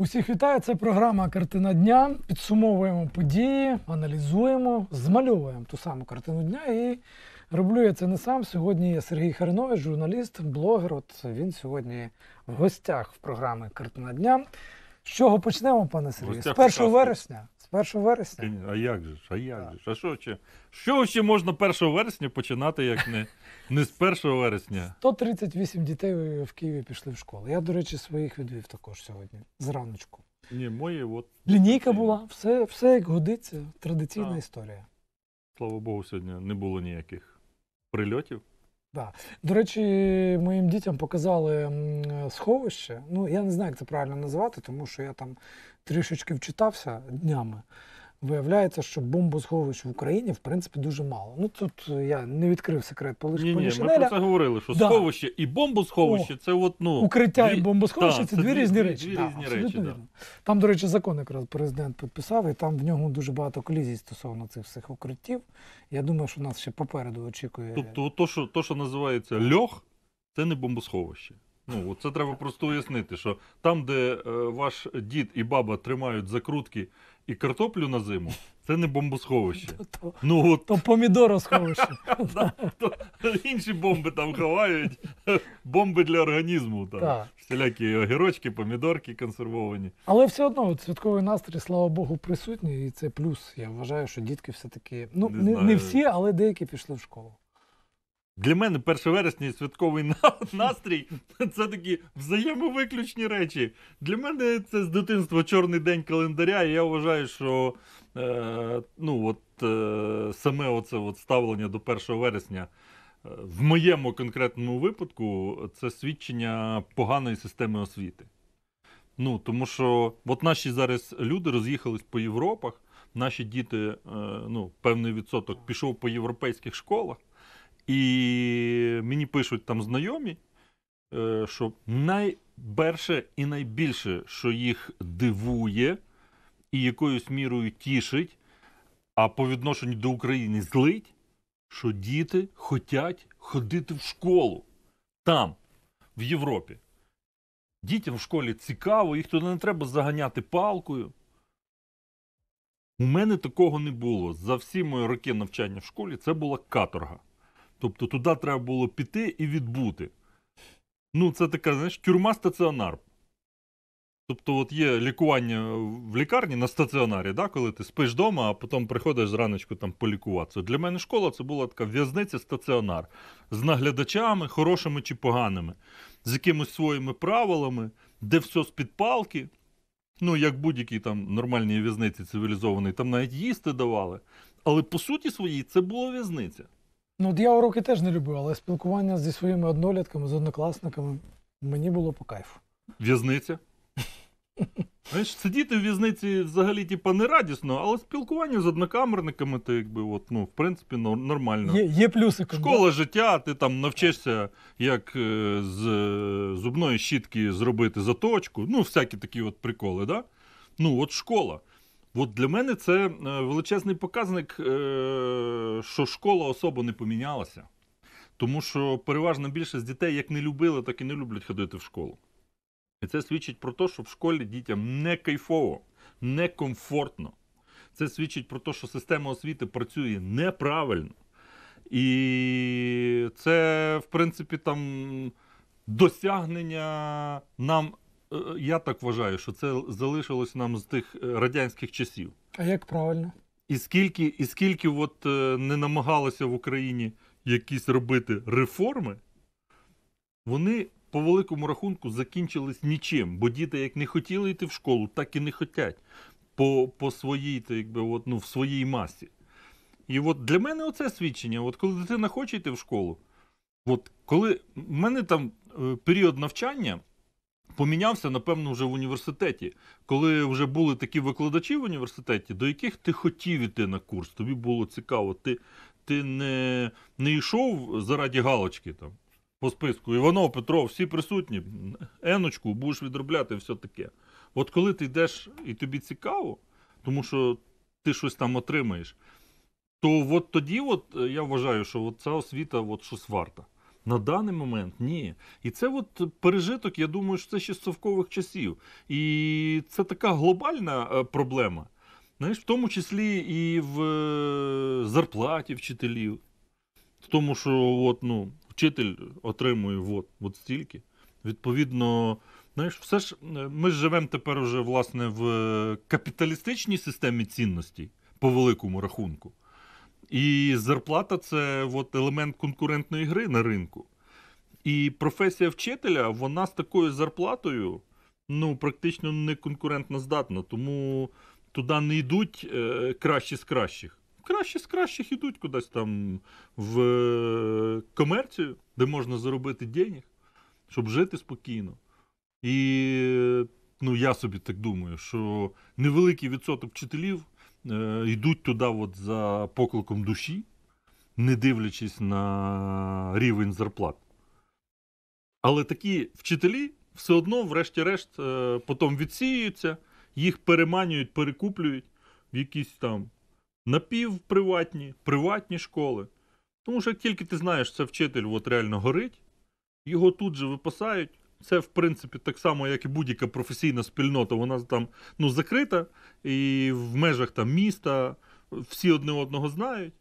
Усіх вітаю! Це програма Картина дня. Підсумовуємо події, аналізуємо, змальовуємо ту саму картину дня. І роблю я це не сам. Сьогодні є Сергій Харинович, журналіст, блогер. От він сьогодні в гостях в програмі Картина дня. З чого почнемо, пане Сергію? З 1 учасників. вересня. З 1 вересня. А як же ж? А як же ж? А що ще? Що ще можна 1 вересня починати, як не не з 1 вересня. 138 дітей в Києві пішли в школу. Я, до речі, своїх відвів також сьогодні, зраночку. Ні, моє от. Лінійка була, все, все як годиться, традиційна А. історія. Слава Богу, сьогодні не було ніяких прильотів. Да. До речі, моїм дітям показали сховище. Ну, я не знаю, як це правильно назвати, тому що я там трішечки вчитався днями. Виявляється, що бомбосховищ в Україні в принципі дуже мало. Ну тут е, я не відкрив секрет Ні, ні, Ми про це говорили, що да. сховище і бомбосховище О, це от, ну... укриття дві... і бомбосховище да, це, це дві різні речі. Дві, дві різні да, речі вірно. Там, до речі, закон якраз президент підписав, і там в нього дуже багато колізій стосовно цих всіх укриттів. Я думаю, що нас ще попереду очікує. Тобто, то, що то, що називається льох, це не бомбосховище. Ну це треба просто уяснити, що там, де е, ваш дід і баба тримають закрутки і картоплю на зиму, це не бомбосховище. То, ну, от... то помідоросховище. інші бомби там ховають, бомби для організму. Там. Всілякі огірочки, помідорки консервовані. Але все одно святковий настрій, слава Богу, присутній, і це плюс. Я вважаю, що дітки все-таки. Ну, не, не, не всі, але деякі пішли в школу. Для мене 1 вересня і святковий настрій це такі взаємовиключні речі. Для мене це з дитинства чорний день календаря. І я вважаю, що е, ну, от, е, саме оце от ставлення до 1 вересня е, в моєму конкретному випадку це свідчення поганої системи освіти. Ну, Тому що от наші зараз люди роз'їхались по Європах, наші діти, е, ну, певний відсоток пішов по європейських школах. І мені пишуть там знайомі, е, що найперше і найбільше, що їх дивує і якоюсь мірою тішить, а по відношенню до України злить, що діти хочуть ходити в школу там, в Європі. Дітям в школі цікаво, їх туди не треба заганяти палкою. У мене такого не було. За всі мої роки навчання в школі це була каторга. Тобто туди треба було піти і відбути. Ну, це така, знаєш, тюрма стаціонар. Тобто, от є лікування в лікарні на стаціонарі, да, коли ти спиш вдома, а потім приходиш зраночку там полікуватися. Для мене школа це була така в'язниця стаціонар з наглядачами, хорошими чи поганими, з якимись своїми правилами, де все з під палки. Ну, як будь-якій там нормальній в'язниці цивілізованій, там навіть їсти давали. Але по суті своїй це була в'язниця. Ну, от я уроки теж не любив, але спілкування зі своїми однолітками, з однокласниками мені було по кайфу. В'язниця? Знаєш, Сидіти в в'язниці взагалі типа не радісно, але спілкування з однокамерниками, то якби от, ну, в принципі, нормально. Є є плюси. Школа да? життя, ти там навчишся, як е, з е, зубної щітки зробити заточку. Ну, всякі такі от приколи, да? Ну, от школа. От для мене це е, величезний показник, е, що школа особо не помінялася. Тому що переважна більшість дітей як не любили, так і не люблять ходити в школу. І це свідчить про те, що в школі дітям не кайфово, не комфортно. Це свідчить про те, що система освіти працює неправильно. І це, в принципі, там досягнення нам Е, я так вважаю, що це залишилось нам з тих е, радянських часів. А як правильно? І скільки і скільки от е, не намагалося в Україні якісь робити реформи, вони по великому рахунку закінчились нічим. Бо діти як не хотіли йти в школу, так і не хотять по по своїй, так якби, от, ну, в своїй масі. І от для мене оце свідчення: от коли дитина хоче йти в школу, от коли в мене там період навчання помінявся, напевно, вже в університеті, коли вже були такі викладачі в університеті, до яких ти хотів іти на курс, тобі було цікаво, ти ти не не йшов заради галочки там по списку. Іванов, Петров, всі присутні, еночку, будеш відробляти все таке. От коли ти йдеш і тобі цікаво, тому що ти щось там отримаєш, то от тоді от е, я вважаю, що от ця освіта от щось варта. На даний момент ні. І це от пережиток, я думаю, що це ще з совкових часів. І це така глобальна е, проблема, знаєш, в тому числі і в е, зарплаті вчителів. В тому, що от, ну, вчитель отримує от, от стільки. Відповідно, знаєш, все ж е, ми живемо тепер уже власне в капіталістичній системі цінностей по великому рахунку. І зарплата це от, елемент конкурентної гри на ринку. І професія вчителя, вона з такою зарплатою ну, практично не конкурентно здатна. Тому туди не йдуть е, кращі з кращих. Кращі з кращих йдуть кудись там в е, комерцію, де можна заробити денег, щоб жити спокійно. І е, ну, я собі так думаю, що невеликий відсоток вчителів. Е, йдуть туди от за покликом душі, не дивлячись на рівень зарплат. Але такі вчителі все одно, врешті-решт, е, потім відсіюються, їх переманюють, перекуплюють в якісь там напівприватні, приватні школи. Тому що як тільки ти знаєш, це вчитель от реально горить, його тут же випасають. Це, в принципі, так само, як і будь-яка професійна спільнота, вона там ну, закрита, і в межах там міста всі одне одного знають.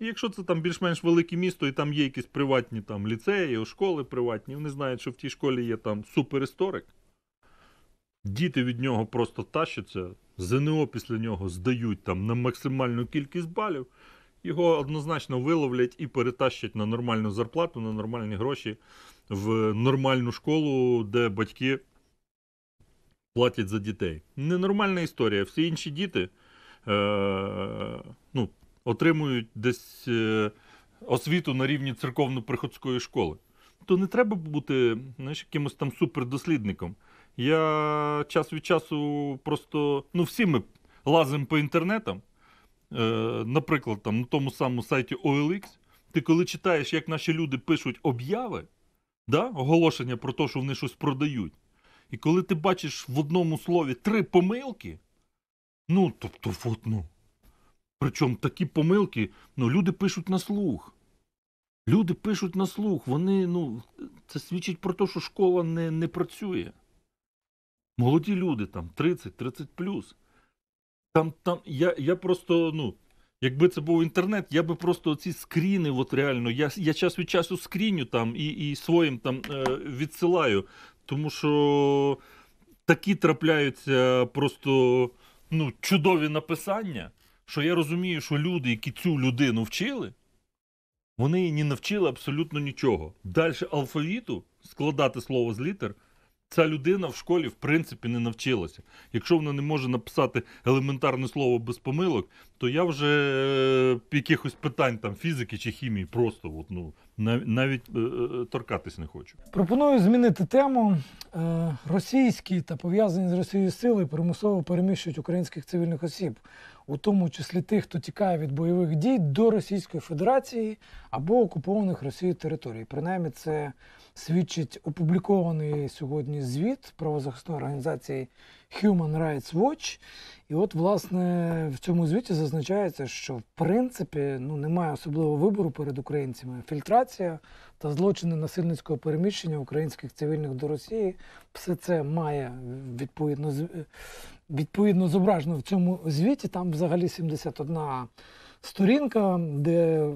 І якщо це там більш-менш велике місто, і там є якісь приватні там ліцеї, школи приватні, вони знають, що в тій школі є там суперісторик, діти від нього просто тащаться, ЗНО після нього здають там на максимальну кількість балів, його однозначно виловлять і перетащать на нормальну зарплату, на нормальні гроші в нормальну школу, де батьки платять за дітей. Ненормальна історія. Всі інші діти е, ну, отримують десь е, освіту на рівні церковно-приходської школи. То не треба бути знаєш, якимось там супердослідником. Я час від часу просто, ну, всі ми лазимо по інтернетам. Е, наприклад, там на тому самому сайті OLX, ти коли читаєш, як наші люди пишуть обяви да, оголошення про те, що вони щось продають. І коли ти бачиш в одному слові три помилки, ну тобто, от, ну. Причому такі помилки, ну, люди пишуть на слух. Люди пишуть на слух. Вони, ну, це свідчить про те, що школа не не працює. Молоді люди там 30-30 плюс. Там, там, я, я просто, ну. Якби це був інтернет, я би просто ці скріни, от реально, я я час від часу скріню там і і своїм там е, відсилаю. Тому що такі трапляються просто ну, чудові написання, що я розумію, що люди, які цю людину вчили, вони її не навчили абсолютно нічого. Далі алфавіту складати слово з літер ця людина в школі в принципі не навчилася. Якщо вона не може написати елементарне слово без помилок, то я вже е, якихось питань там фізики чи хімії просто от, ну, навіть е, е, е, торкатись не хочу. Пропоную змінити тему. Е, російські та пов'язані з Росією сили примусово переміщують українських цивільних осіб у тому числі тих, хто тікає від бойових дій до Російської Федерації або окупованих Росією територій. Принаймні, це свідчить опублікований сьогодні звіт правозахисної організації Human Rights Watch. І, от, власне, в цьому звіті зазначається, що в принципі ну немає особливого вибору перед українцями. Фільтрація та злочини насильницького переміщення українських цивільних до Росії. Все це має відповідно відповідно зображено в цьому звіті. Там взагалі 71 сторінка, де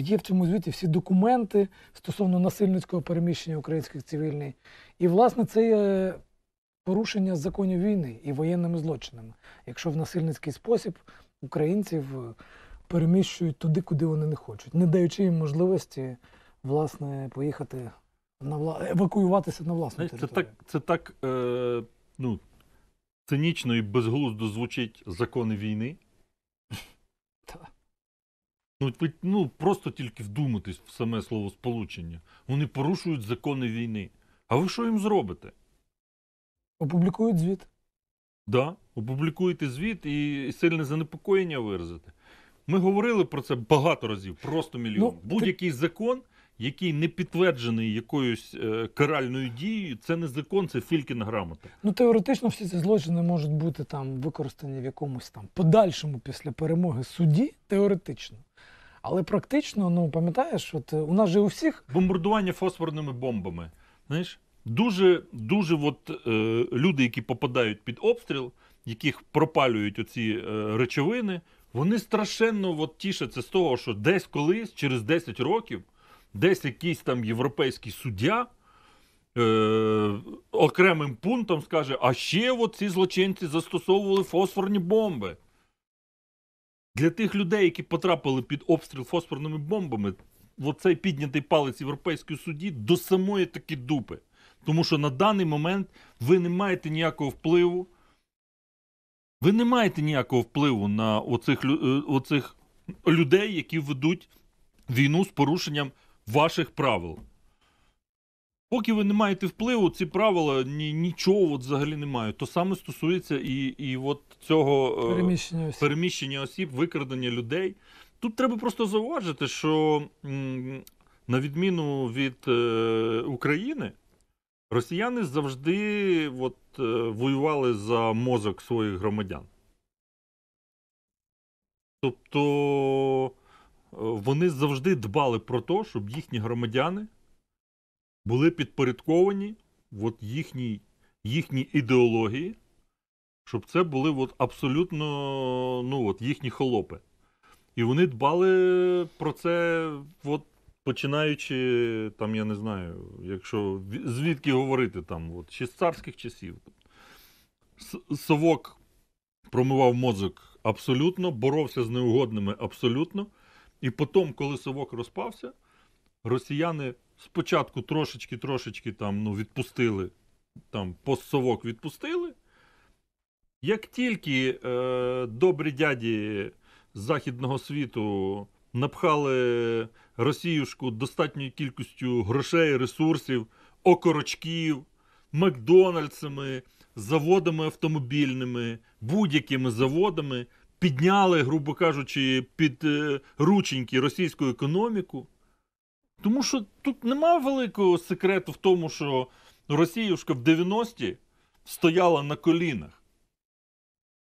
Є в цьому звіті всі документи стосовно насильницького переміщення українських цивільних. І, власне, це є порушення законів війни і воєнними злочинами. Якщо в насильницький спосіб українців е, переміщують туди, куди вони не хочуть, не даючи їм можливості власне, поїхати на вла... евакуюватися на власну Знаєте, територію. Це так це так е, ну, цинічно і безглуздо звучить закони війни. Ну, ну просто тільки вдуматись в саме слово сполучення. Вони порушують закони війни. А ви що їм зробите? Опублікують звіт. Да, опублікуєте звіт і сильне занепокоєння виразите. Ми говорили про це багато разів, просто мільйон. Ну, Будь-який ти... закон який не підтверджений якоюсь е, каральною дією, це не закон, це фількін грамота. Ну теоретично всі ці злочини можуть бути там використані в якомусь там подальшому після перемоги судді, теоретично. Але практично, ну пам'ятаєш, от е, у нас же у всіх Бомбардування фосфорними бомбами. Знаєш, дуже дуже от, е, люди, які попадають під обстріл, яких пропалюють оці е, речовини, вони страшенно от, тішаться з того, що десь колись, через 10 років десь якийсь там європейський суддя е, окремим пунктом скаже: а ще от ці злочинці застосовували фосфорні бомби. Для тих людей, які потрапили під обстріл фосфорними бомбами, оцей піднятий палець європейської судді до самої такі дупи. Тому що на даний момент ви не маєте ніякого впливу. Ви не маєте ніякого впливу на оцих, е, оцих людей, які ведуть війну з порушенням ваших правил. Поки ви не маєте впливу, ці правила ні, нічого от взагалі не мають. То саме стосується і і от цього е, переміщення осіб. переміщення осіб, викрадення людей. Тут треба просто зауважити, що на відміну від е, України, росіяни завжди от, е, воювали за мозок своїх громадян. Тобто вони завжди дбали про те, щоб їхні громадяни були підпорядковані от їхній їхній ідеології, щоб це були от абсолютно ну, от їхні холопи. І вони дбали про це, от, починаючи, там, я не знаю, якщо звідки говорити, там, от, чи з царських часів. Совок промивав мозок абсолютно, боровся з неугодними абсолютно. І потім, коли совок розпався, росіяни спочатку трошечки-трошечки там ну, відпустили, там постсовок відпустили. Як тільки е, добрі дяді Західного світу напхали Росіюшку достатньою кількістю грошей, ресурсів, окорочків, Макдональдсами, заводами автомобільними, будь-якими заводами підняли, грубо кажучи, під е, рученьки російську економіку. Тому що тут нема великого секрету в тому, що Росіюшка в 90-ті стояла на колінах.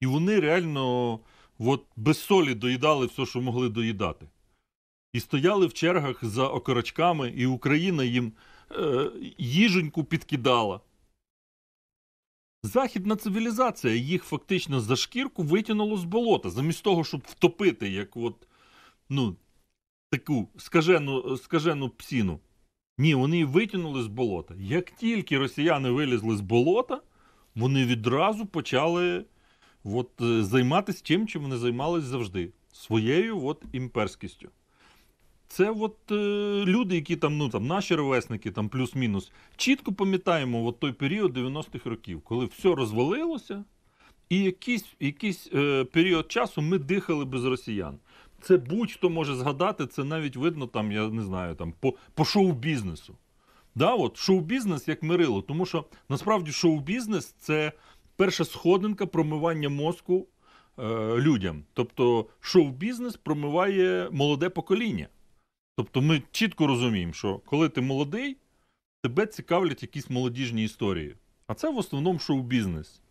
І вони реально от, без солі доїдали все, що могли доїдати. І стояли в чергах за окорочками, і Україна їм е, їженьку підкидала. Західна цивілізація їх фактично за шкірку витягнуло з болота, замість того, щоб втопити як от, ну, таку скажену скажену псіну. Ні, вони її витягнули з болота. Як тільки росіяни вилізли з болота, вони відразу почали от, е, займатися тим, чим вони займалися завжди своєю от, імперськістю. Це от е, люди, які там, ну там наші ревесники, там плюс-мінус, чітко пам'ятаємо от той період 90-х років, коли все розвалилося, і якийсь якийсь е, період часу ми дихали без росіян. Це будь-хто може згадати, це навіть видно там, я не знаю, там по по шоу-бізнесу. Да, от Шоу-бізнес як мирило, тому що насправді шоу-бізнес це перша сходинка промивання мозку е, людям. Тобто шоу-бізнес промиває молоде покоління. Тобто ми чітко розуміємо, що коли ти молодий, тебе цікавлять якісь молодіжні історії. А це в основному шоу-бізнес.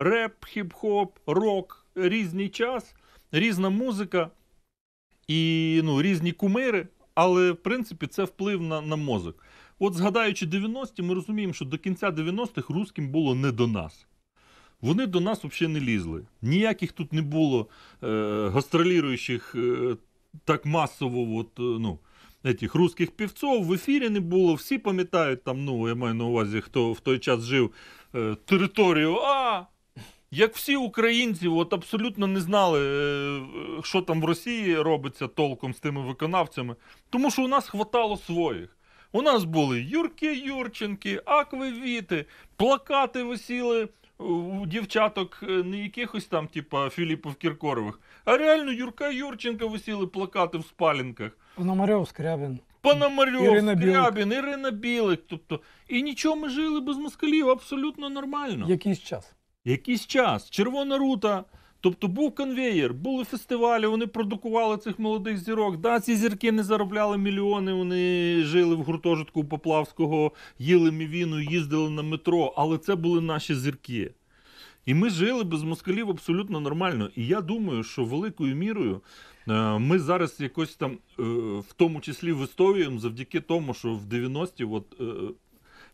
Реп, хіп-хоп, рок, різний час, різна музика і ну, різні кумири, але в принципі це вплив на на мозок. От, згадаючи 90-ті, ми розуміємо, що до кінця 90-х русським було не до нас. Вони до нас взагалі не лізли. Ніяких тут не було е, гастроліруючих е, так масово, вот, э, ну, Этих русських півцов в ефірі не було, всі пам'ятають там, ну, я маю на увазі, хто в той час жив е, э, територію А. Як всі українці от абсолютно не знали, е, що там в Росії робиться толком з тими виконавцями, тому що у нас хватало своїх. У нас були Юрки Юрченки, Аквевіти, плакати висіли е, у дівчаток, е, не якихось там, типа Філіпов Кіркорових, а реально Юрка Юрченка висіли плакати в спалінках. Пономарьов, Скрябін. Пономарьов, Ірина Скрябін, Ірина Білик. Тобто, і нічого ми жили без москалів, абсолютно нормально. Якийсь час. Якийсь час. Червона рута. Тобто був конвеєр, були фестивалі, вони продукували цих молодих зірок. Да, ці зірки не заробляли мільйони. Вони жили в гуртожитку Поплавського, їли мівіну, їздили на метро, але це були наші зірки. І ми жили без москалів абсолютно нормально. І я думаю, що великою мірою е, ми зараз якось там, е, в тому числі, вистоюємо завдяки тому, що в 90-ті от, е,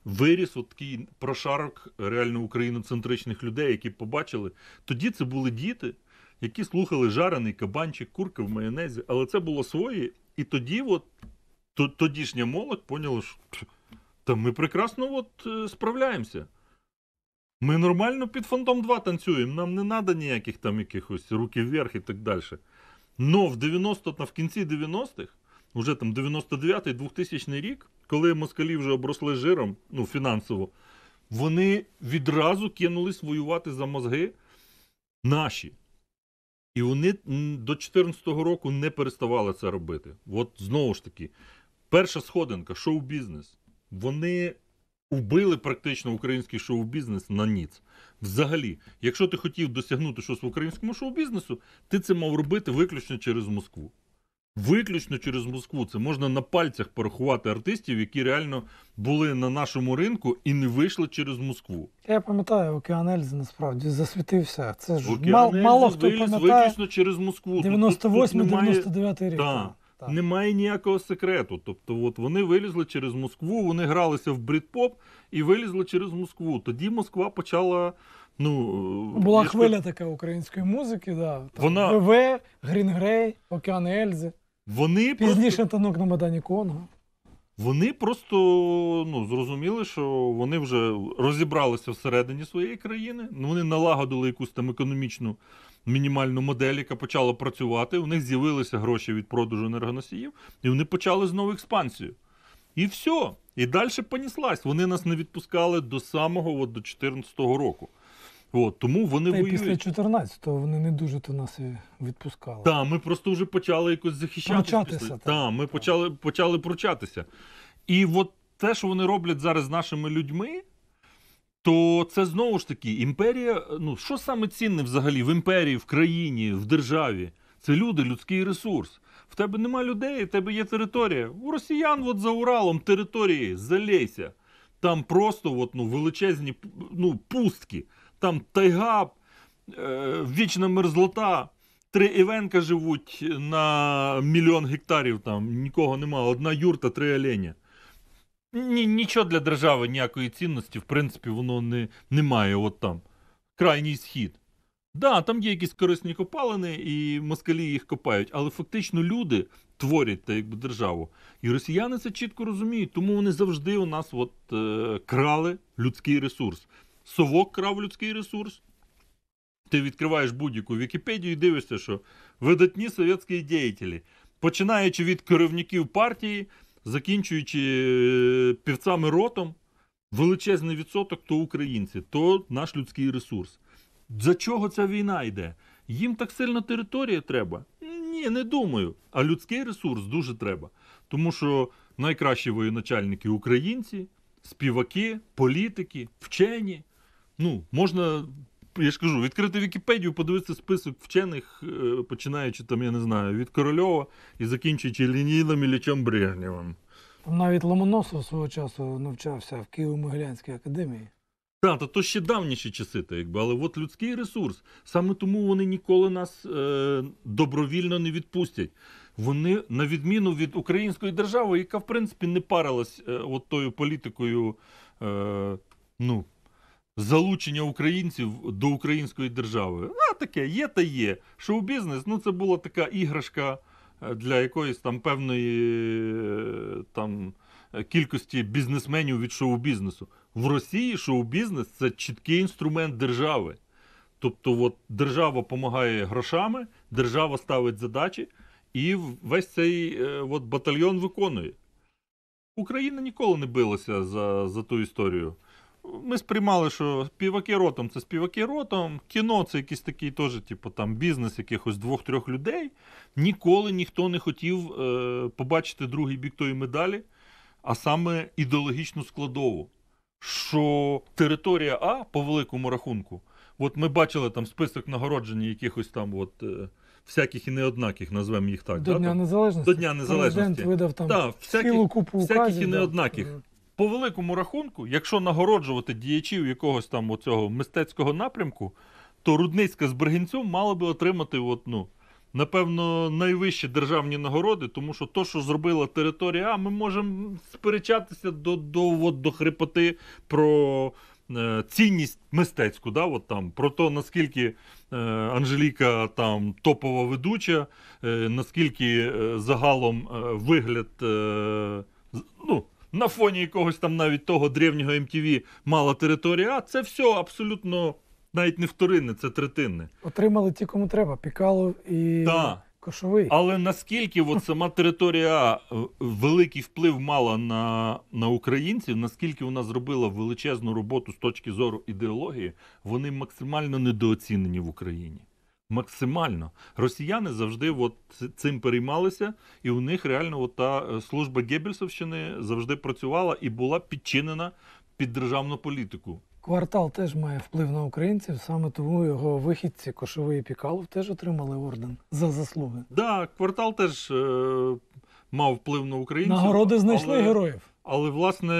виріс от такий прошарок реально україноцентричних людей, які побачили. Тоді це були діти, які слухали жарений кабанчик, курки в майонезі, але це було своє. І тоді, от тодішня молодь поняла, що та ми прекрасно от, справляємося. Ми нормально під Фантом 2 танцюємо, нам не треба ніяких там якихось руки вверх і так далі. Но в 90 в кінці 90-х, вже там 99-й, 2000 рік, коли москалі вже обросли жиром, ну, фінансово, вони відразу кинулись воювати за мозги наші. І вони до 2014 року не переставали це робити. От знову ж таки, перша сходинка, шоу-бізнес. Вони убили практично український шоу-бізнес на ніц. Взагалі, якщо ти хотів досягнути щось в українському шоу-бізнесу, ти це мав робити виключно через Москву. Виключно через Москву. Це можна на пальцях порахувати артистів, які реально були на нашому ринку і не вийшли через Москву. Я пам'ятаю, Океан Ельзи насправді засвітився. Це ж мал, мало хто пам'ятає. виключно через Москву. 98-99 рік. Так немає ніякого секрету. Тобто, от вони вилізли через Москву, вони гралися в брітпоп і вилізли через Москву. Тоді Москва почала. Ну, е, Була хвиля така української музики, да. Там Вона... ВВ, Грінгрей, Океан Ельзи. Вони Пізніше просто... танок на Мадані Конго. Вони просто ну, зрозуміли, що вони вже розібралися всередині своєї країни, ну, вони налагодили якусь там економічну мінімальну модель, яка почала працювати. У них з'явилися гроші від продажу енергоносіїв, і вони почали знову експансію. І все. І далі понеслась. Вони нас не відпускали до самого от, до 14-го року. От, Тому вони Та воюють. Після 14-го вони не дуже то нас і відпускали. Так, ми просто вже почали якось захищатися. Після... Так, та, ми так. почали почали пручатися. І от те, що вони роблять зараз з нашими людьми, то це знову ж таки імперія. Ну що саме цінне взагалі в імперії, в країні, в державі? Це люди, людський ресурс. В тебе нема людей, в тебе є територія. У росіян, от за Уралом, території залейся. Там просто от, ну, величезні ну, пустки, там тайга, е, вічна мерзлота. Три івенка живуть на мільйон гектарів. Там нікого нема. Одна юрта, три оленя. Ні, Нічого для держави ніякої цінності, в принципі, воно не не має от там. Крайній схід. Так, да, там є якісь корисні копалини, і москалі їх копають, але фактично люди творять та якби державу. І росіяни це чітко розуміють, тому вони завжди у нас от, е, крали людський ресурс. Совок крав людський ресурс. Ти відкриваєш будь-яку Вікіпедію і дивишся, що видатні совєтські діятелі, починаючи від керівників партії закінчуючи е, півцями ротом, величезний відсоток то українці, то наш людський ресурс. За чого ця війна йде? Їм так сильно територія треба? Ні, не думаю. А людський ресурс дуже треба. Тому що найкращі воєначальники українці, співаки, політики, вчені. Ну, можна я ж кажу, відкрити Вікіпедію, подивитися список вчених, е, починаючи там, я не знаю, від Корольова і закінчуючи Лінійним Іллічем Брежнєвим. навіть Ломоносов свого часу навчався в Києво-Могилянській академії. Так, то то ще давніші часи, так якби, але от людський ресурс. Саме тому вони ніколи нас е, добровільно не відпустять. Вони, на відміну від української держави, яка в принципі не парилась е, от тою політикою, е, ну залучення українців до української держави. А таке є та є. Шоу-бізнес ну це була така іграшка е, для якоїсь там певної е, там е, кількості бізнесменів від шоу-бізнесу. В Росії шоу-бізнес це чіткий інструмент держави. Тобто, от держава допомагає грошами, держава ставить задачі, і весь цей от, батальйон виконує. Україна ніколи не билася за, за ту історію. Ми сприймали, що співаки ротом це співаки ротом, кіно це якийсь такий теж, типу, там бізнес якихось двох-трьох людей. Ніколи ніхто не хотів е, побачити другий бік тої медалі, а саме ідеологічну складову. Що територія А по великому рахунку, от ми бачили там список нагороджень якихось там от. Е, Всяких і неоднаких, назвемо їх так. До да? Дня Незалежності. До Дня Незалежності. Президент видав там да, всяких, цілу купу указів. Всяких і неоднаких по великому рахунку, якщо нагороджувати діячів якогось там оцього мистецького напрямку, то Рудницька з Бергінцем мала би отримати от, ну, Напевно, найвищі державні нагороди, тому що то, що зробила територія, а ми можемо сперечатися до до, от, до хрипоти про е, цінність мистецьку, да, от там, про те, наскільки е, Анжеліка там топова ведуча, е, наскільки е, загалом е, вигляд. Е, ну, на фоні якогось там навіть того древнього МТВ ем мала територія, а це все абсолютно навіть не вторинне, це третинне. Отримали ті, кому треба, Пікалов і да. Кошовий. Але наскільки от сама територія е, великий вплив мала на на українців, наскільки вона зробила величезну роботу з точки зору ідеології, вони максимально недооцінені в Україні. Максимально росіяни завжди от цим переймалися, і у них реально от та е, служба Геббельсовщини завжди працювала і була підчинена під державну політику. Квартал теж має вплив на українців. Саме тому його вихідці Кошовий і Пікалов теж отримали орден за заслуги. Так, да, квартал теж е, мав вплив на українців. Нагороди знайшли але, героїв. Але власне,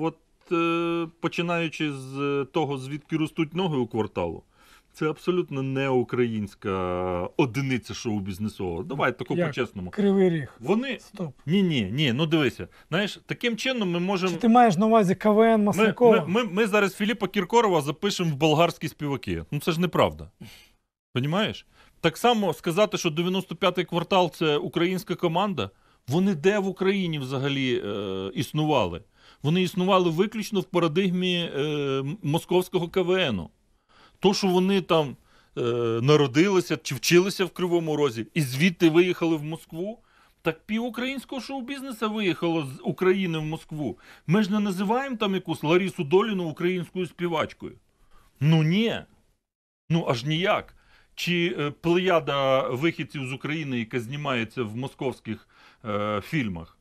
от е, починаючи з того, звідки ростуть ноги у кварталу. Це абсолютно не українська одиниця шоу-бізнесового. Давай таку по-чесному. Кривий ріг. Вони Стоп. ні, ні, ні. Ну дивися. Знаєш, таким чином ми можемо. Чи ти маєш на увазі КВН Ми, ми, ми, ми зараз Філіпа Кіркорова запишемо в болгарські співаки. Ну це ж неправда. Понімаєш? Так само сказати, що 95-й квартал це українська команда. Вони де в Україні взагалі е, існували? Вони існували виключно в парадигмі е, московського КВНу. То, що вони там е, народилися чи вчилися в Кривому Розі, і звідти виїхали в Москву. Так пів українського шоу-бізнесу виїхало з України в Москву. Ми ж не називаємо там якусь Ларісу Доліну українською співачкою. Ну ні. Ну аж ніяк. Чи е, плеяда вихідців з України, яка знімається в московських е, фільмах?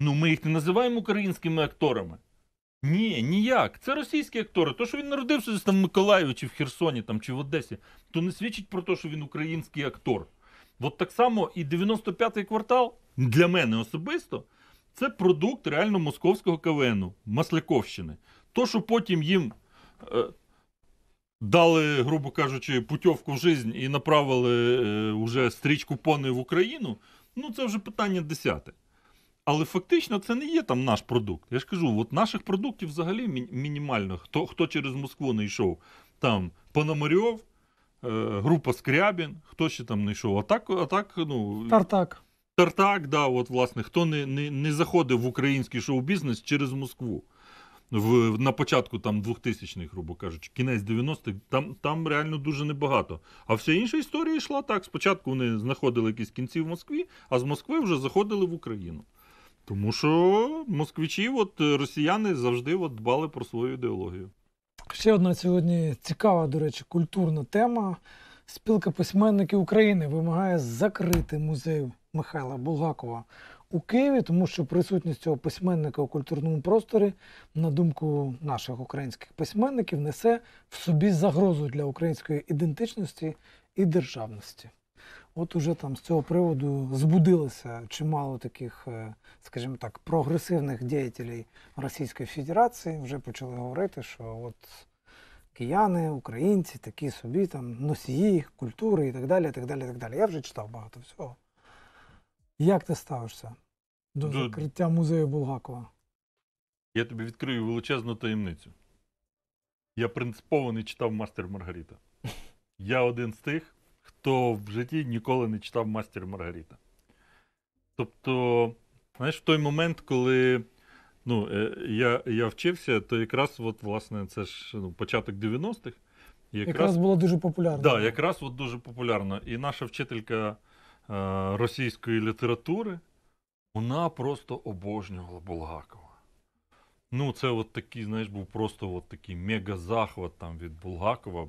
Ну ми їх не називаємо українськими акторами. Ні, ніяк. Це російські актори. То, що він народився десь там в Миколаєві, чи в Херсоні там, чи в Одесі, то не свідчить про те, що він український актор. От так само і 95-й квартал для мене особисто це продукт реально московського КВНу, Масляковщини. То, що потім їм е, дали, грубо кажучи, путьовку в життя і направили е, уже стрічку пони в Україну, ну це вже питання десяте. Але фактично це не є там наш продукт. Я ж кажу, от наших продуктів взагалі мінімально. Хто хто через Москву не йшов? Там Пономарьов, е, група Скрябін, хто ще там не йшов. А так, а так ну. Тартак. Тартак, да, от власне, хто не не, не заходив в український шоу-бізнес через Москву в, на початку там 2000-х, грубо кажучи, кінець 90-х, там там реально дуже небагато. А вся інша історія йшла так. Спочатку вони знаходили якісь кінці в Москві, а з Москви вже заходили в Україну. Тому що москвичі, от е, росіяни завжди от дбали про свою ідеологію. Ще одна сьогодні цікава, до речі, культурна тема. Спілка письменників України вимагає закрити музей Михайла Булгакова у Києві, тому що присутність цього письменника у культурному просторі, на думку наших українських письменників, несе в собі загрозу для української ідентичності і державності. От уже там з цього приводу збудилося чимало таких, е, скажімо так, прогресивних діятелів Російської Федерації. Вже почали говорити, що от кияни, українці, такі собі там носії, культури і так далі. і так далі, так далі. Я вже читав багато всього. Як ти ставишся до закриття музею Булгакова? Я тобі відкрию величезну таємницю. Я принципово не читав Мастер Маргарита. Я один з тих хто в житті ніколи не читав Мастер Маргарита. Тобто, знаєш, в той момент, коли ну, е, я я вчився, то якраз от, власне, це ж ну, початок 90-х. Якраз, якраз було дуже популярно. Так, да, якраз от дуже популярно. І наша вчителька е, російської літератури, вона просто обожнювала Булгакова. Ну, це от такий, знаєш, був просто от такий мега-захват там від Булгакова.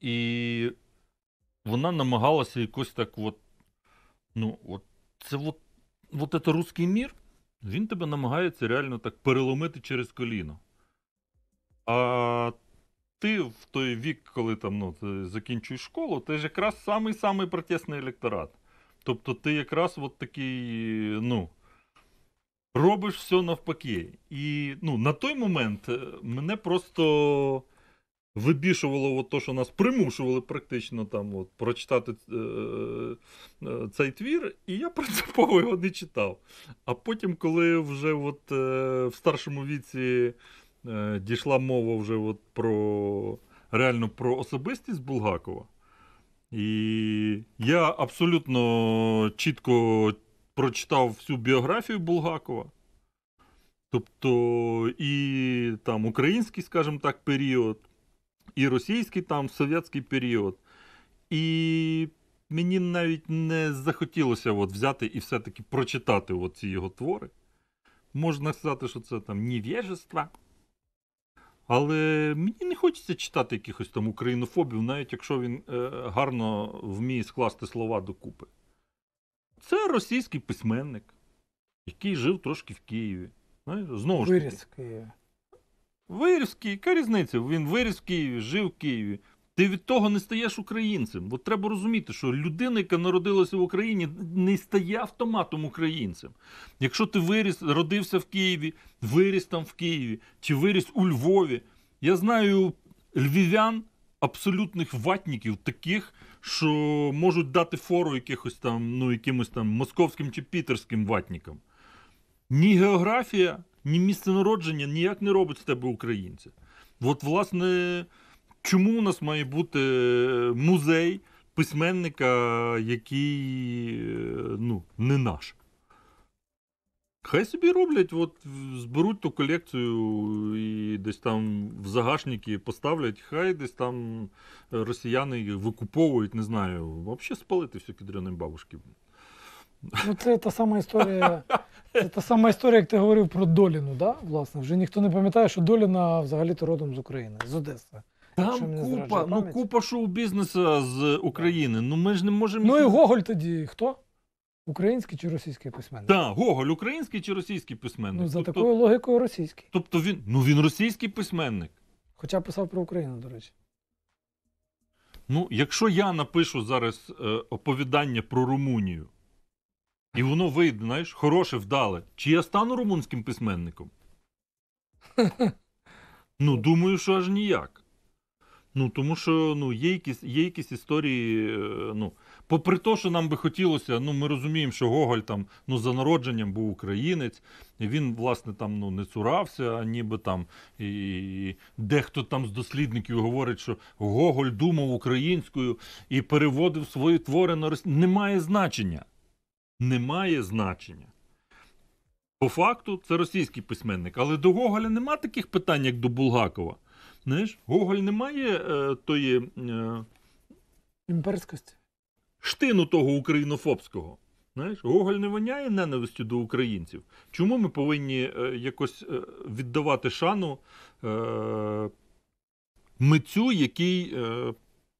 І вона намагалася якось так от. Ну, от це от, от це русський мір, він тебе намагається реально так переломити через коліно. А ти в той вік, коли там ну, ти закінчуєш школу, ти ж якраз самий-самий протестний електорат. Тобто ти якраз от такий, ну, робиш все навпаки. І ну, на той момент е, мене просто вибішувало от то, що нас примушували практично там от, прочитати е, е, цей твір, і я принципово його не читав. А потім, коли вже от, е, в старшому віці е, дійшла мова вже от про реально про особистість Булгакова, і я абсолютно чітко прочитав всю біографію Булгакова. Тобто і там український, скажімо так, період, і російський там совєтський період. І мені навіть не захотілося от взяти і все-таки прочитати от ці його твори. Можна сказати, що це там невіжество. Але мені не хочеться читати якихось там українофобів, навіть якщо він е, гарно вміє скласти слова докупи. Це російський письменник, який жив трошки в Києві. Знаєш, знову ж таки. Виріс Києва. Вирівський, яка різниця? Він виріс в Києві, жив в Києві. Ти від того не стаєш українцем. Бо треба розуміти, що людина, яка народилася в Україні, не стає автоматом українцем. Якщо ти виріс, родився в Києві, виріс там в Києві, чи виріс у Львові. Я знаю львів'ян, абсолютних ватників, таких, що можуть дати фору якихось там, ну, якимось там московським чи пітерським ватникам. Ні географія, ні місце народження ніяк не робить з тебе українця. От, власне, чому у нас має бути е, музей письменника, який е, ну, не наш? Хай собі роблять, от зберуть ту колекцію і десь там в загашники поставлять, хай десь там росіяни викуповують, не знаю, взагалі спалити все кідряним бабушки. Ну, це та сама історія. Це та сама історія, як ти говорив про Доліну, да? власне. Вже ніхто не пам'ятає, що Доліна взагалі-то родом з України, з Одеси. Там купа, ну купа шоу-бізнесу з України. Ну ми ж не можемо. Ну і Гоголь тоді хто? Український чи російський письменник? Так, Гоголь, український чи російський письменник? Ну, за тобто, такою логікою російський. Тобто він ну він російський письменник. Хоча писав про Україну, до речі. Ну, якщо я напишу зараз е, оповідання про Румунію. І воно вийде, знаєш, хороше вдале. Чи я стану румунським письменником? Ну, думаю, що аж ніяк. Ну, тому що ну, є якісь є якісь історії. Е, ну, Попри те, що нам би хотілося, ну, ми розуміємо, що Гоголь там ну, за народженням був українець, і він, власне, там ну, не цурався, ніби там. І, і Дехто там з дослідників говорить, що Гоголь думав українською і переводив свої твори на Росію. Немає значення не має значення. По факту, це російський письменник, але до Гоголя нема таких питань, як до Булгакова. Знаєш, Гоголь не має е, тої е, імперськості. Штину того українофобського. Знаєш, Гоголь не воняє ненавистю до українців. Чому ми повинні е, якось е, віддавати шану е, митцю, який, е,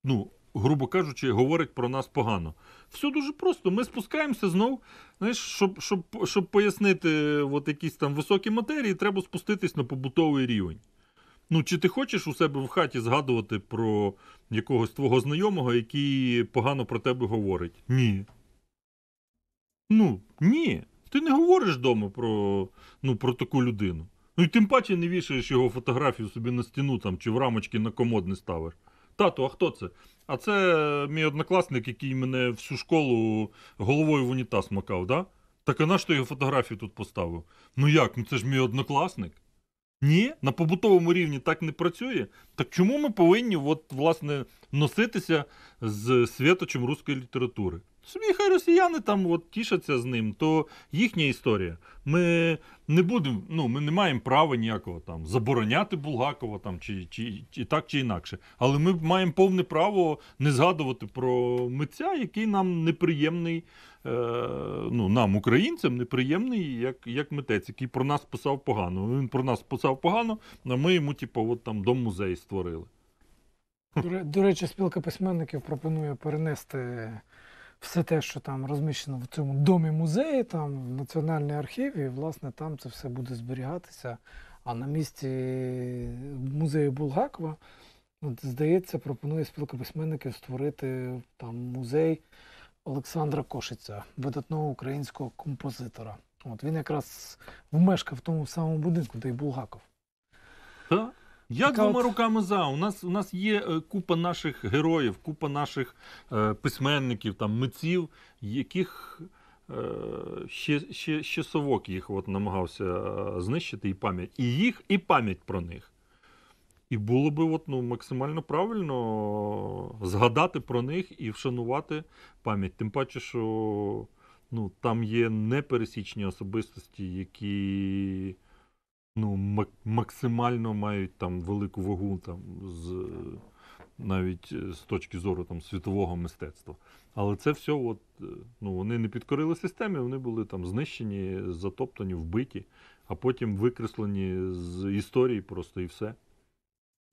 ну, грубо кажучи, говорить про нас погано? Все дуже просто. Ми спускаємося знов. Знаєш, щоб щоб, щоб пояснити е, от якісь там високі матерії, треба спуститись на побутовий рівень. Ну, чи ти хочеш у себе в хаті згадувати про якогось твого знайомого, який погано про тебе говорить? Ні. Ну, ні. Ти не говориш вдома про ну, про таку людину. Ну і тим паче не вішаєш його фотографію собі на стіну там, чи в рамочки на комод не ставиш. Тату, а хто це? А це е, мій однокласник, який мене всю школу головою в унітаз макав, да? Так а на що його фотографію тут поставив? Ну як? Ну це ж мій однокласник. Ні, на побутовому рівні так не працює. Так чому ми повинні от, власне, носитися з святочем руської літератури? Собі хай росіяни там от тішаться з ним, то їхня історія. Ми не будемо, ну ми не маємо права ніякого там забороняти Булгакова там чи чи, чи так чи інакше. Але ми маємо повне право не згадувати про митця, який нам неприємний, е, ну нам, українцям, неприємний, як як митець, який про нас писав погано. Він про нас писав погано, а ми йому, типу, от там дом музей створили. До, до речі, спілка письменників пропонує перенести все те, що там розміщено в цьому домі музеї, там в національній архіві, і власне там це все буде зберігатися. А на місці музею Булгакова, от, здається, пропонує спілка письменників створити там музей Олександра Кошиця, видатного українського композитора. От Він якраз мешкав в тому самому будинку, де й Булгаков. Як двома от... руками за у нас у нас є е, купа наших героїв, купа наших е, письменників, там митців, яких е, ще ще, ще совок їх от намагався е, знищити і пам'ять. І їх, і пам'ять про них. І було би от, ну, максимально правильно е, згадати про них і вшанувати пам'ять. Тим паче, що ну, там є непересічні особистості, які ну, мак максимально мають там велику вагу там з навіть е, з точки зору там світового мистецтва. Але це все, от е, ну вони не підкорили системі, вони були там знищені, затоптані, вбиті, а потім викреслені з історії просто і все.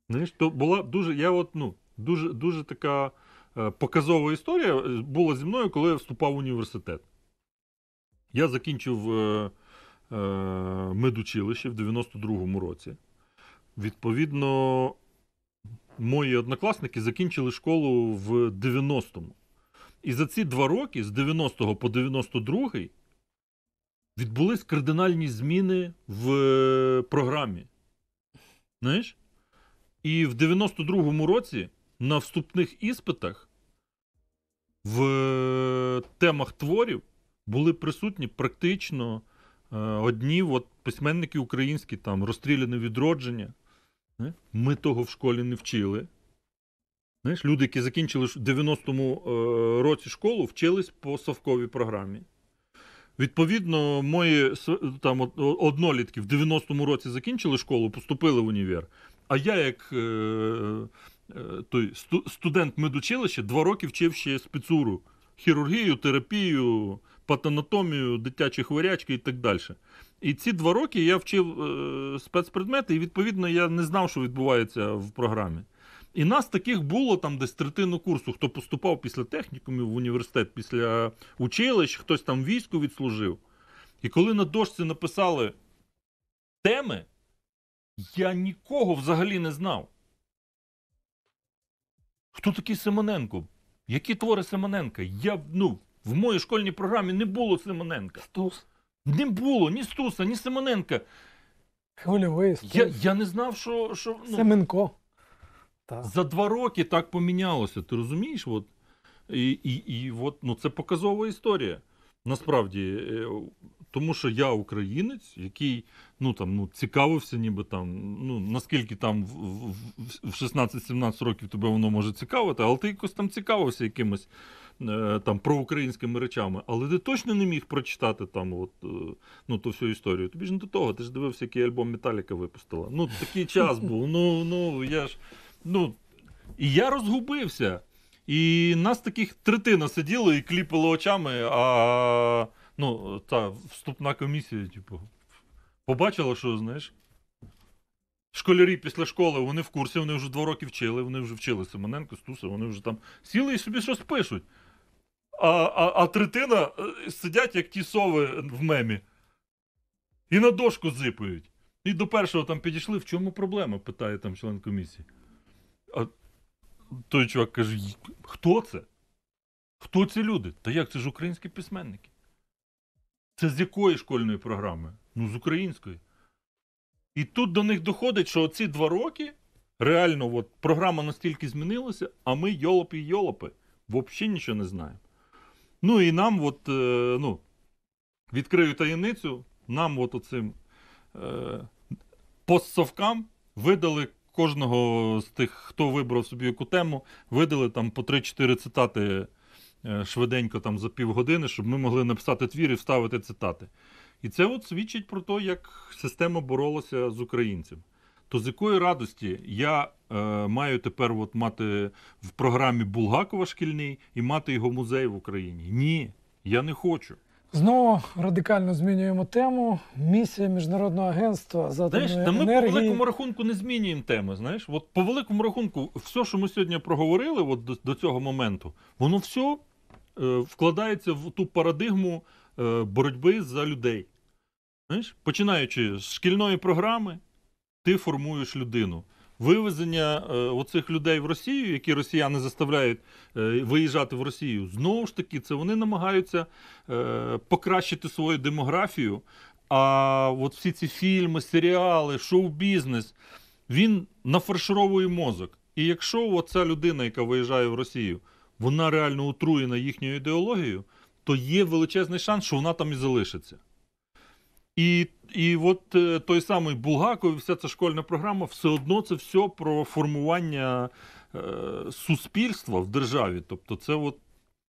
Знаєш, то була дуже, я от ну, дуже дуже така е, показова історія була зі мною, коли я вступав в університет. Я закінчив Е, медучилище в 92-му році. Відповідно, мої однокласники закінчили школу в 90-му. І за ці два роки, з 90-го по 92-й, відбулись кардинальні зміни в е, програмі. Знаєш? І в 92-му році на вступних іспитах в е, темах творів були присутні практично Е, одні от, письменники українські, там розстріляне відродження. Ми того в школі не вчили. Знаєш, Люди, які закінчили в 90-му е, році школу, вчились по совковій програмі. Відповідно, мої там однолітки в 90-му році закінчили школу, поступили в універ. А я, як е, той студент медучилища, два роки вчив ще спецуру, хірургію, терапію, патанатомію, дитячі хворячки і так далі. І ці два роки я вчив е, спецпредмети, і відповідно я не знав, що відбувається в програмі. І нас таких було там десь третину курсу, хто поступав після технікумів в університет, після училищ, хтось там війську відслужив. І коли на дошці написали теми, я нікого взагалі не знав. Хто такий Семененко? Які твори Семененка? Я ну, в моїй школьній програмі не було Симоненка. Стус. Не було ні Стуса, ні Симоненка. Хвильовий Стус. Я я не знав, що. що ну, Семенко. Так. За два роки так помінялося. Ти розумієш? От, І і, і от, ну, це показова історія. Насправді, е, тому що я українець, який ну там ну цікавився, ніби там. Ну наскільки там в 16-17 років тебе воно може цікавити, але ти якось там цікавився якимось Е, там проукраїнськими речами, але ти точно не міг прочитати там от, е, ну, ту всю історію. Тобі ж не до того, ти ж дивився, який альбом Металіка випустила. Ну, такий час був. Ну, ну, я ж. Ну, І я розгубився. І нас таких третина сиділо і кліпало очами, а ну, та вступна комісія, типу, побачила, що, знаєш. Школярі після школи, вони в курсі, вони вже два роки вчили, вони вже вчили Семененко, Стуса, вони вже там сіли і собі щось пишуть а а, а третина е, сидять, як ті сови в мемі. І на дошку зипають. І до першого там підійшли. В чому проблема? питає там член комісії. А той чувак каже: хто це? Хто ці люди? Та як це ж українські письменники? Це з якої школьної програми? Ну, з української. І тут до них доходить, що оці два роки реально от, програма настільки змінилася, а ми йолопі йолопи. Взагалі нічого не знаємо. Ну і нам, от, е, ну, відкрию таємницю, нам от оцим е, постсовкам видали кожного з тих, хто вибрав собі яку тему, видали там по 3-4 цитати е, швиденько там за півгодини, щоб ми могли написати твір і вставити цитати. І це от свідчить про те, як система боролася з українцем то з якої радості я е, маю тепер от мати в програмі Булгакова шкільний і мати його музей в Україні? Ні, я не хочу. Знову радикально змінюємо тему. Місія міжнародного агентства за Знаєш, та ми енергії... по великому рахунку не змінюємо теми. Знаєш, от по великому рахунку, все, що ми сьогодні проговорили, от до, до цього моменту, воно все е, вкладається в ту парадигму е, боротьби за людей. Знаєш, починаючи з шкільної програми ти формуєш людину. Вивезення е, оцих людей в Росію, які росіяни заставляють е, виїжджати в Росію, знову ж таки, це вони намагаються е, покращити свою демографію. А от всі ці фільми, серіали, шоу-бізнес, він нафаршировує мозок. І якщо оця людина, яка виїжджає в Росію, вона реально отруєна їхньою ідеологією, то є величезний шанс, що вона там і залишиться. І і от е, той самий Булгаков, і вся ця школьна програма, все одно це все про формування е, суспільства в державі. Тобто, це от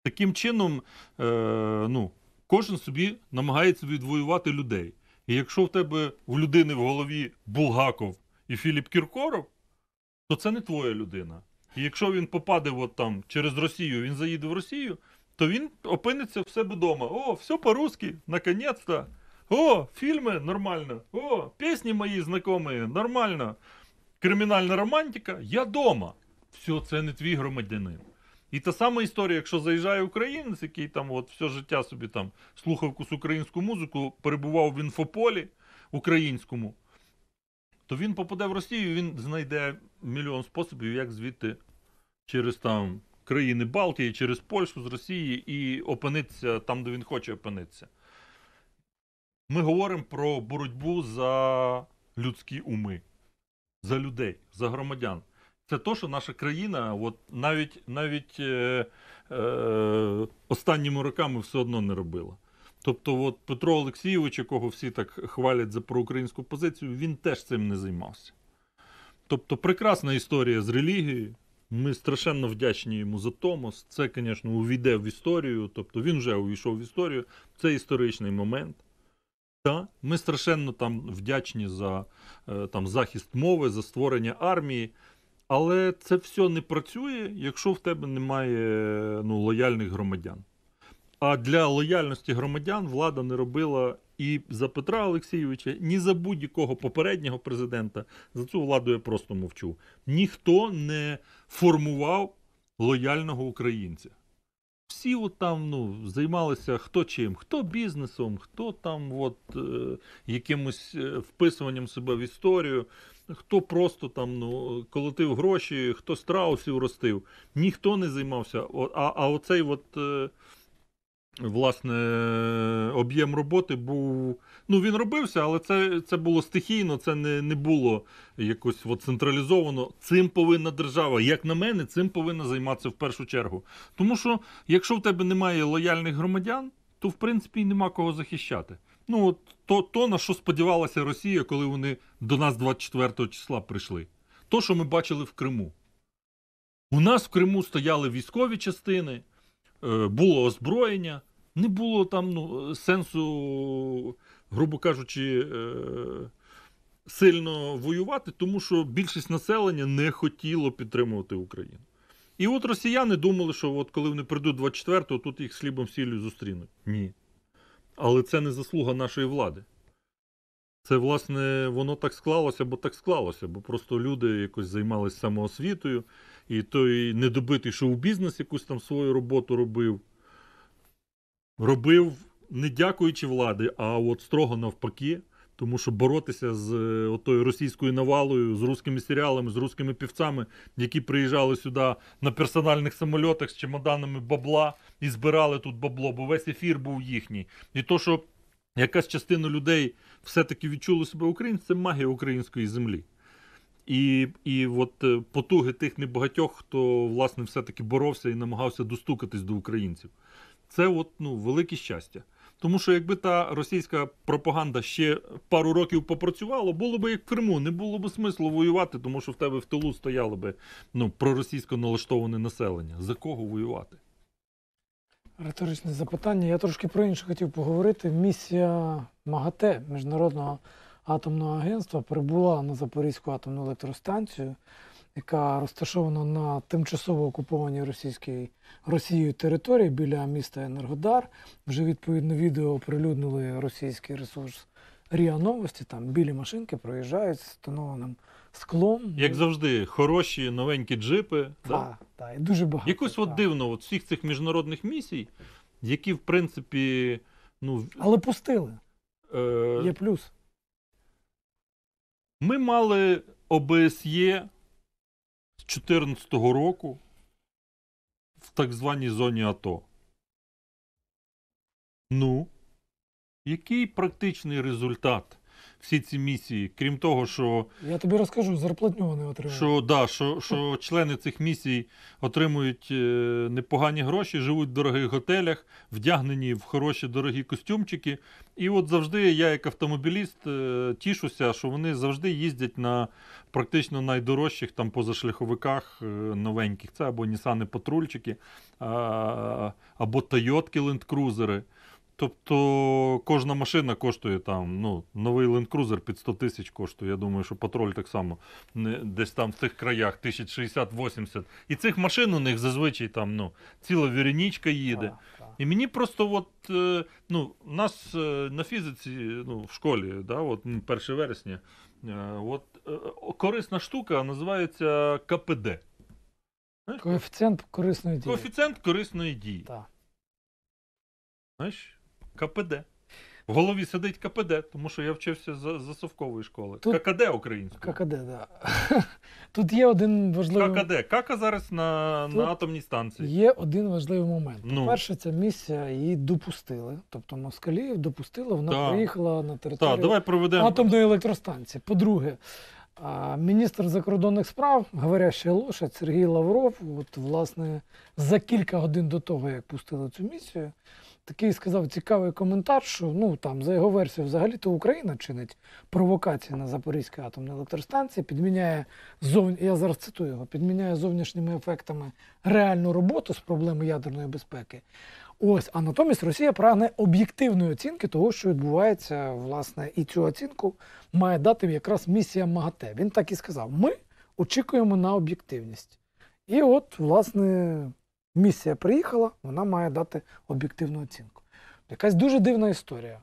таким чином е, ну, кожен собі намагається відвоювати людей. І якщо в тебе в людини в голові Булгаков і Філіп Кіркоров, то це не твоя людина. І якщо він попаде от там через Росію, він заїде в Росію, то він опиниться в себе вдома. О, все по-русски, наконець-то. О, фільми нормально. О, пісні мої знакомые нормально. Кримінальна романтика, я дома. Все, це не твій громадянин. І та сама історія, якщо заїжджає українець, який там от все життя собі там слухав кус українську музику, перебував в інфополі українському, то він попаде в Росію, він знайде мільйон способів, як звідти через там країни Балтії, через Польщу з Росії і опиниться там, де він хоче опинитися. Ми говоримо про боротьбу за людські уми, за людей, за громадян. Це то, що наша країна, от навіть навіть е, е, останніми роками все одно не робила. Тобто, от Петро Олексійович, якого всі так хвалять за проукраїнську позицію, він теж цим не займався. Тобто, прекрасна історія з релігією. Ми страшенно вдячні йому за Томос. Це, звісно, увійде в історію. Тобто він вже увійшов в історію. Це історичний момент. Та ми страшенно там вдячні за е, там захист мови, за створення армії. Але це все не працює, якщо в тебе немає ну, лояльних громадян. А для лояльності громадян влада не робила і за Петра Олексійовича, ні за будь-якого попереднього президента. За цю владу я просто мовчу. Ніхто не формував лояльного українця всі от там ну, займалися хто чим, хто бізнесом, хто там от, е, якимось е, вписуванням себе в історію, хто просто там ну, колотив гроші, хто страусів ростив. Ніхто не займався. А а оцей от, е, власне об'єм роботи був Ну він робився, але це це було стихійно, це не не було якось от централізовано. Цим повинна держава, як на мене, цим повинна займатися в першу чергу. Тому що якщо в тебе немає лояльних громадян, то в принципі нема кого захищати. Ну от то, то на що сподівалася Росія, коли вони до нас 24 числа прийшли. То, що ми бачили в Криму. У нас в Криму стояли військові частини, е, було озброєння, не було там ну, е, сенсу грубо кажучи, е, сильно воювати, тому що більшість населення не хотіло підтримувати Україну. І от росіяни думали, що от коли вони прийдуть 24-го, тут їх слібом сіллю зустрінуть. Ні. Але це не заслуга нашої влади. Це, власне, воно так склалося, бо так склалося, бо просто люди якось займалися самоосвітою, і той недобитий що у бізнес якусь там свою роботу робив. Робив не дякуючи владі, а от строго навпаки. Тому що боротися з е, отою російською навалою, з русскими серіалами, з русскими півцями, які приїжджали сюди на персональних самольотах з чемоданами бабла і збирали тут бабло, бо весь ефір був їхній. І то, що якась частина людей все-таки відчули себе українцем, це магія української землі. І і от е, потуги тих небагатьох, хто власне все-таки боровся і намагався достукатись до українців. Це от, ну, велике щастя. Тому що якби та російська пропаганда ще пару років попрацювала, було би як в Криму, не було б смислу воювати, тому що в тебе в тилу стояло би ну, проросійсько налаштоване населення. За кого воювати? Риторичне запитання. Я трошки про інше хотів поговорити. Місія МАГАТЕ Міжнародного атомного агентства прибула на Запорізьку атомну електростанцію яка розташована на тимчасово окупованій російській Росією території біля міста Енергодар. Вже відповідно відео оприлюднили російський ресурс Ріа Новості. Там білі машинки проїжджають з встановленим склом. Як завжди, хороші новенькі джипи. Так, да? та, і дуже багато. Якось та. от дивно, от всіх цих міжнародних місій, які в принципі. ну... Але пустили. Е... Є плюс. Ми мали ОБСЄ 2014 року в так званій зоні АТО. Ну, який практичний результат? всі ці місії, крім того, що я тобі розкажу, зарплатню вони отримують. Що да, що, що члени цих місій отримують е, непогані гроші, живуть в дорогих готелях, вдягнені в хороші дорогі костюмчики. І от завжди я, як автомобіліст, е, тішуся, що вони завжди їздять на практично найдорожчих там позашляховиках е, новеньких. Це або Нісани Патрульчики, або Тойотки лендкрузери. Тобто кожна машина коштує там, ну, новий Land Cruiser під 100 тисяч коштує. Я думаю, що патруль так само десь там в тих краях 1060-80. І цих машин у них зазвичай там ну, ціла віренічка їде. І мені просто от, е, ну, нас е, на фізиці ну, в школі, да, от 1 вересня, е, от, корисна штука називається КПД. Коефіцієнт корисної дії. Коефіцієнт корисної дії. Так. Знаєш? КПД. В голові сидить КПД, тому що я вчився за, за совкової школи. Тут... ККД українською. ККД, да. Тут є один важливий ККД. Кака зараз на Тут на атомній станції. Є один важливий момент. Ну. По-перше, ця місія її допустили. Тобто москалів допустили, вона да. приїхала на територію да, давай проведем... атомної електростанції. По-друге, міністр закордонних справ, говорящий лошадь Сергій Лавров, от власне за кілька годин до того, як пустили цю місію такий сказав цікавий коментар, що ну там за його версією взагалі-то Україна чинить провокації на Запорізькій атомній електростанції, підміняє зовні, я зараз цитую його, підміняє зовнішніми ефектами реальну роботу з проблеми ядерної безпеки. Ось, а натомість Росія прагне об'єктивної оцінки того, що відбувається, власне, і цю оцінку має дати якраз місія МАГАТЕ. Він так і сказав: ми очікуємо на об'єктивність. І от, власне, місія приїхала, вона має дати об'єктивну оцінку. Якась дуже дивна історія.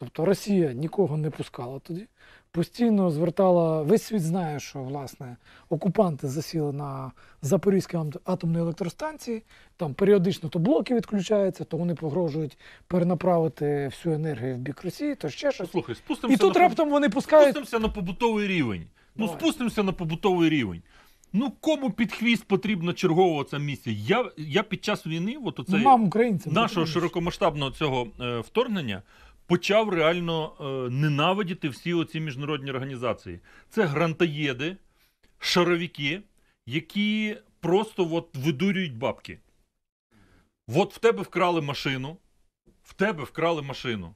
Тобто Росія нікого не пускала тоді, постійно звертала, весь світ знає, що власне окупанти засіли на Запорізькій атомній електростанції, там періодично то блоки відключаються, то вони погрожують перенаправити всю енергію в бік Росії, то ще щось. Слухай, спустимося І тут на... раптом вони пускають. Спустимося на побутовий рівень. Ну, Давай. Ну, спустимося на побутовий рівень. Ну, кому під хвіст потрібна чергова ця місія? Я я під час війни, от оце ну, Нам, нашого широкомасштабного цього е, вторгнення, почав реально е, ненавидіти всі оці міжнародні організації. Це грантаєди, шаровіки, які просто от, видурюють бабки. От в тебе вкрали машину, в тебе вкрали машину.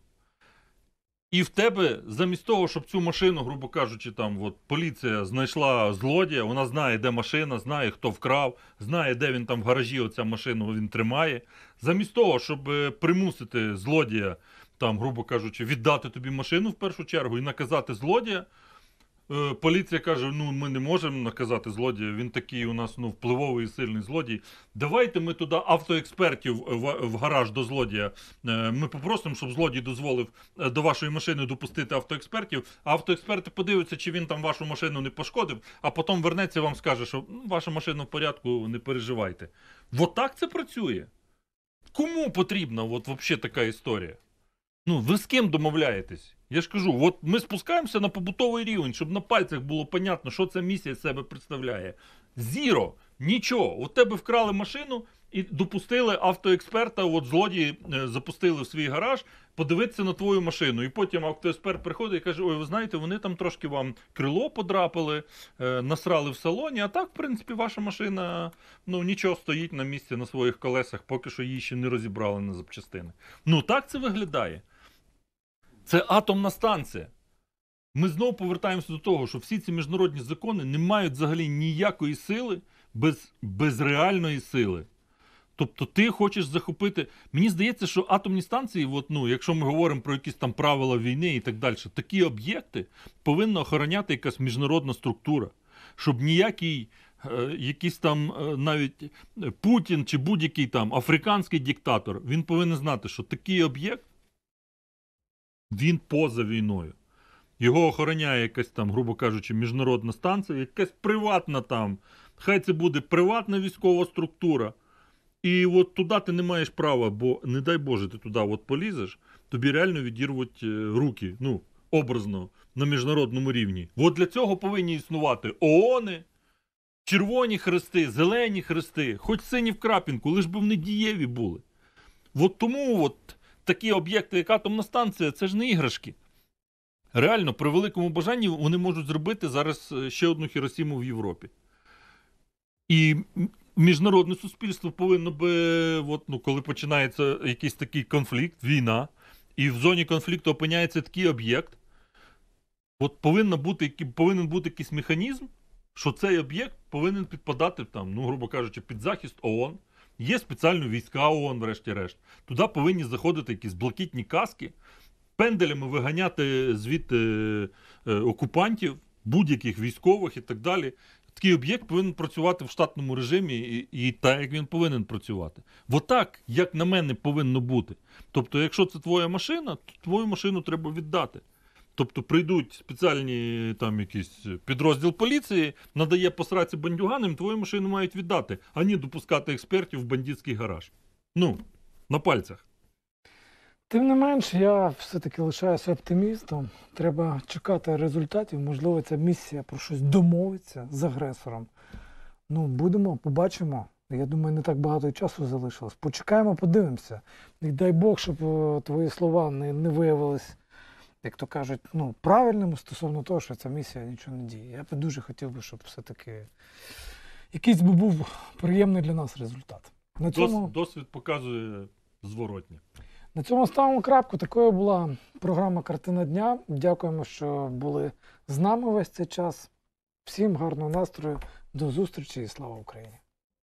І в тебе, замість того, щоб цю машину, грубо кажучи, там от поліція знайшла злодія, вона знає, де машина, знає, хто вкрав, знає, де він там в гаражі оця машину він тримає. Замість того, щоб е, примусити злодія, там, грубо кажучи, віддати тобі машину в першу чергу і наказати злодія. Е, поліція каже: ну ми не можемо наказати злодія. Він такий у нас ну впливовий і сильний злодій. Давайте ми туди автоекспертів в, в гараж до злодія. Е, ми попросимо, щоб злодій дозволив е, до вашої машини допустити автоекспертів. А автоексперти подивляться, чи він там вашу машину не пошкодив, а потім вернеться і вам скаже, що «Ну, ваша машина в порядку, не переживайте. Вот так це працює. Кому потрібна от, взагалі така історія? Ну ви з ким домовляєтесь? Я ж кажу, от ми спускаємося на побутовий рівень, щоб на пальцях було понятно, що ця місія з себе представляє. Зіро, нічого. От тебе вкрали машину і допустили автоексперта. От злодії е, запустили в свій гараж подивитися на твою машину. І потім автоексперт приходить і каже: Ой, ви знаєте, вони там трошки вам крило подрапили, е, насрали в салоні. А так, в принципі, ваша машина ну нічого стоїть на місці на своїх колесах, поки що її ще не розібрали на запчастини. Ну так це виглядає. Це атомна станція. Ми знову повертаємося до того, що всі ці міжнародні закони не мають взагалі ніякої сили без, без реальної сили. Тобто ти хочеш захопити. Мені здається, що атомні станції, от, ну, якщо ми говоримо про якісь там правила війни і так далі, такі об'єкти повинна охороняти якась міжнародна структура, щоб ніякий е, якийсь там е, навіть Путін чи будь-який там африканський диктатор, він повинен знати, що такий об'єкт він поза війною. Його охороняє якась там, грубо кажучи, міжнародна станція, якась приватна там. Хай це буде приватна військова структура. І от туди ти не маєш права, бо, не дай Боже, ти туди от полізеш, тобі реально відірвуть е, руки, ну, образно, на міжнародному рівні. От для цього повинні існувати ООНи, червоні хрести, зелені хрести, хоч сині в крапінку, лиш би вони дієві були. От тому от такі об'єкти, як атомна станція, це ж не іграшки. Реально, при великому бажанні вони можуть зробити зараз е, ще одну хіросіму в Європі. І міжнародне суспільство повинно би, от, ну, коли починається якийсь такий конфлікт, війна, і в зоні конфлікту опиняється такий об'єкт. От повинна бути, повинен бути якийсь механізм, що цей об'єкт повинен підпадати, там, ну, грубо кажучи, під захист ООН. Є спеціальні війська ООН, врешті-решт. Туди повинні заходити якісь блакитні каски, пенделями виганяти звідти е, е, окупантів, будь-яких військових і так далі. Такий об'єкт повинен працювати в штатному режимі і, і так, як він повинен працювати. Отак, так, як на мене, повинно бути. Тобто, якщо це твоя машина, то твою машину треба віддати. Тобто прийдуть спеціальні там якісь підрозділ поліції, надає посраці бандюганам, твою машину мають віддати, а не допускати експертів в бандитський гараж. Ну, на пальцях. Тим не менш, я все-таки лишаюся оптимістом. Треба чекати результатів. Можливо, ця місія про щось домовиться з агресором. Ну, будемо, побачимо. Я думаю, не так багато часу залишилось. Почекаємо, подивимося. І дай Бог, щоб е, твої слова не, не виявились як то кажуть, ну, правильним стосовно того, що ця місія нічого не діє. Я б дуже хотів би, щоб все-таки якийсь би був приємний для нас результат. На цьому... Досвід показує зворотні. На цьому ставимо крапку. Такою була програма Картина дня. Дякуємо, що були з нами весь цей час. Всім гарного настрою, до зустрічі і слава Україні!